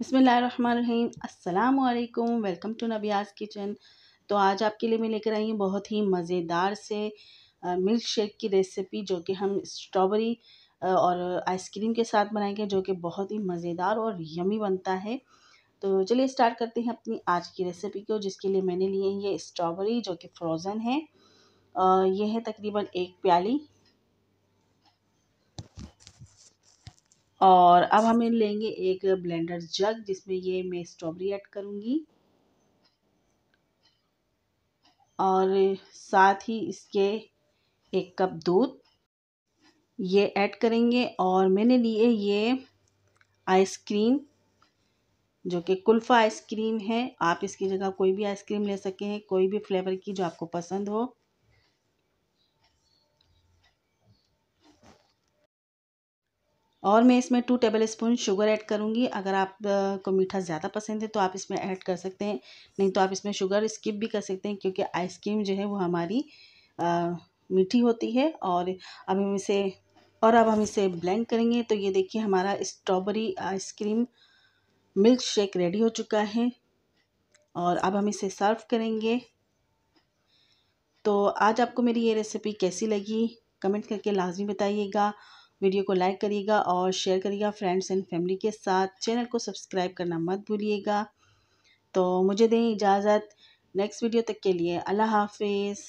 बिसमीम अल्लाम welcome to नबियाज़ kitchen तो आज आपके लिए मैं लेकर आई हूँ बहुत ही मज़ेदार से मिल्क शेक की रेसिपी जो कि हम स्ट्रॉबेरी और आइसक्रीम के साथ बनाएंगे जो कि बहुत ही मज़ेदार और यमी बनता है तो चलिए स्टार्ट करते हैं अपनी आज की रेसिपी को जिसके लिए मैंने लिए ये स्ट्रॉबेरी जो कि फ्रोज़न है ये है तकरीबन एक प्याली और अब हम लेंगे एक ब्लेंडर जग जिसमें ये मैं स्ट्रॉबेरी ऐड करूँगी और साथ ही इसके एक कप दूध ये ऐड करेंगे और मैंने लिए ये आइसक्रीम जो कि कुल्फ़ा आइसक्रीम है आप इसकी जगह कोई भी आइसक्रीम ले सकें कोई भी फ्लेवर की जो आपको पसंद हो और मैं इसमें two tablespoon sugar add करूँगी अगर आप को मीठा ज़्यादा पसंद है तो आप इसमें ऐड कर सकते हैं नहीं तो आप इसमें शुगर स्किप भी कर सकते हैं क्योंकि आइसक्रीम जो है वो हमारी आ, मीठी होती है और अब हम इसे और अब हम इसे ब्लेंड करेंगे तो ये देखिए हमारा strawberry ice cream milkshake ready हो चुका है और अब हम इसे सर्व करेंगे तो आज आपको मेरी ये रेसिपी कैसी लगी कमेंट करके लाजमी बताइएगा वीडियो को लाइक करिएगा और शेयर करिएगा फ्रेंड्स एंड फैमिली के साथ चैनल को सब्सक्राइब करना मत भूलिएगा तो मुझे दें इजाज़त नेक्स्ट वीडियो तक के लिए अल्लाह हाफिज़